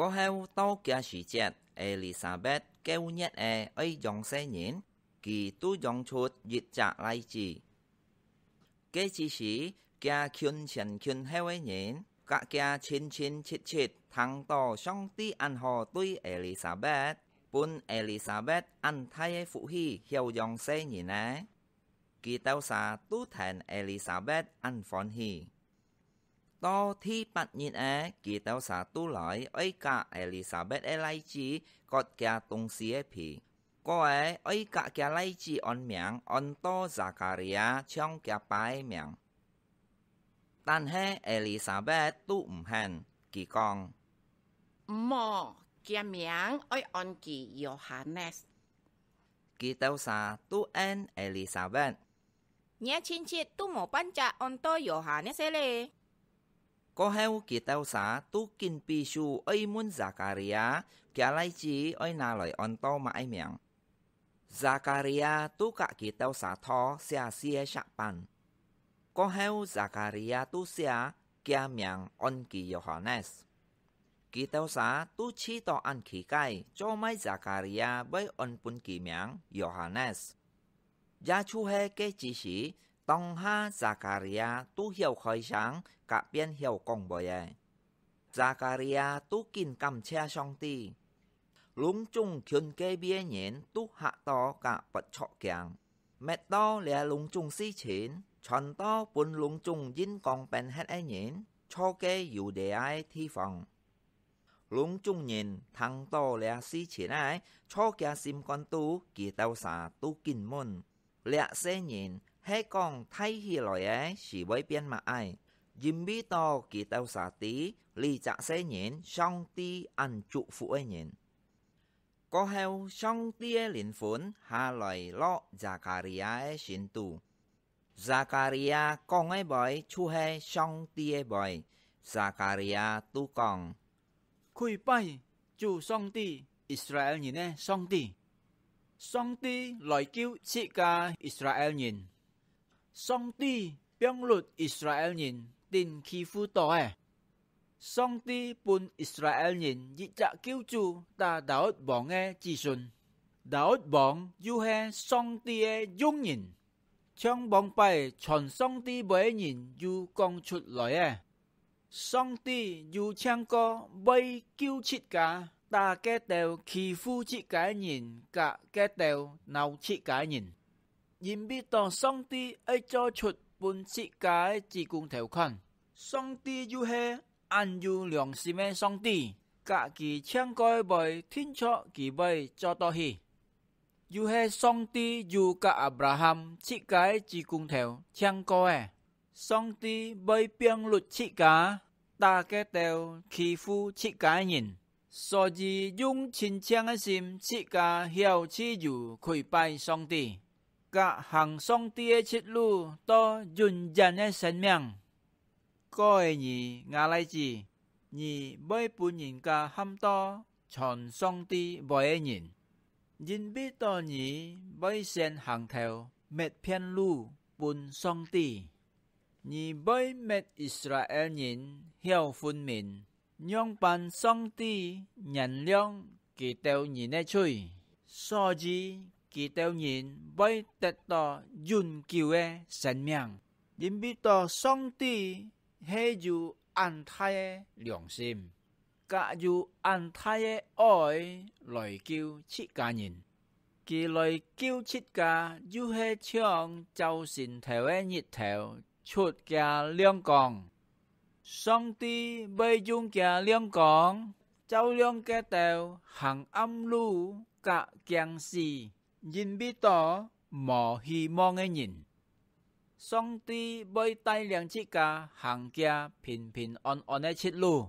có 過後多嘅時節，艾麗莎白九日嘅愛用些年，佢都用出熱責例子。cái chỉ sĩ kia khiên chèn khiên heo ấy nhện cả kia chín chín chết chết thằng to xong ti ăn hò tui Elizabeth bún Elizabeth ăn thay phụ hi hiểu dòng xe nhỉ nè kỳ tao xa tu thèn Elizabeth ăn phón hi 多天八日诶，佢到啥都来，爱家艾丽莎白嘅例子，各家东西嘅皮。嗰个爱家嘅例子按名，按多扎加利亚唱嘅摆名。但系艾丽莎白都唔肯，佢讲：冇嘅名爱按佢约翰呢。佢到啥都按艾丽莎白。你亲戚都冇搬家按多约翰呢些咧。koheu kitau sa tu kin pi shu oi mun zakaria kya lai chi oi na loi on to ma ai miang zakaria tu ka kitau sa tho sia sia sha pan koheu zakaria tu sia kya miang on ki yohanes kitau sa tu chi to an ki kai cho mai zakaria bai on pun ki miang yohanes ya chu he ke chi shi ต้องห้าซาการิยาตู้เหี่ยวคอยช้างกะเปียนเหี่ยวกองบ่อยซาการิยาตู้กินกำเชียช่องตี ลุงจุงเขียนเกเบียเหนยนตู้หะตอกะปัดเฉาะแกง เม่ตอเลียลุงจุงซี่เฉินชอนตอปุนลุงจุง ยินกองเป็นเฮ็ดไอเหนยนชอเกอยู่เดียไอที่ฟังลุงจุงเย็นทางโตและซีเฉีนไอชอแกซิมกอนตู้กีเตาสาตูกินมุนเละเสเย็น hãy còn thay hi lời ấy chỉ với biến mà ai dìm bi to kỳ tao xả tí lì chạ xe nhện song ti ăn trụ phụ ấy nhện có heo xong tia liền phốn hà lời lo Zakaria ấy xin tu Zakaria con ấy bởi chu he xong tia bởi Zakaria tu còn khui bay chủ song ti Israel nhìn nè song ti song ti lời kêu chị ca Israel nhìn 上帝并律以色列人定欺负多诶。上帝本以色列人一直救助达达王嘅子孙，达王又系上帝嘅用人，将王拜传上帝俾人又讲出来嘅。上帝又唱歌为救出家，大家都欺负自家人，家家都闹自家人。人必當上帝愛做出本世界之公條款。上帝就係按有良心嘅上帝，家己唱歌袂天錯，佢袂做到去。就係上帝就甲阿伯拉罕世界之公條唱歌嘅，上帝袂變律世界，大家都欺負世界人。所以用虔誠嘅心，世界曉得就跪拜上帝。cả hàng song tia chít lu to dùn dàn nè sân miang. Coi nhì ngà lai chì, nhì bơi bù nhìn cả hâm to, chọn song ti bòi e nhìn. Nhìn biết to nhì bơi sen hàng theo, mệt phiên lu bùn song ti. Nhì bơi mệt Israel nhìn, hiểu phun mình. Nhông bàn song ti, nhận lương, kỳ tèo nhì nè chui. So gì kỳ tèo nhìn bay tết tỏ dùn kiều e sẵn miệng. Điểm bị tỏ song tì hê dù an thai e lượng xìm. Cả dù ăn thay e oi lời kêu chị ca nhìn. Kỳ lời kêu chị ca dù hê chong châu xin theo e nhịp theo chuột kìa liêng còn. Song tì bây dùng kìa lương còn. Châu lương kẻ tèo hàng âm lưu cả kiang xì. Si. nhìn bi tỏ mò hy mong ấy nhìn. Song ti bơi tay liang chi ca hàng kia pin pin on on ấy chết lù.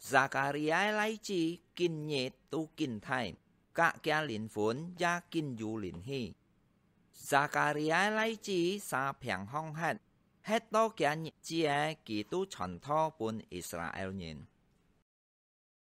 Zakaria lấy chi kinh nhẹ tu kinh thay, cả kia liền phốn gia kinh du liền hi. Zakaria lấy chi sa phèng hong hạt, hết đó kia nhẹ chi kỳ tu chọn tho bun Israel nhìn.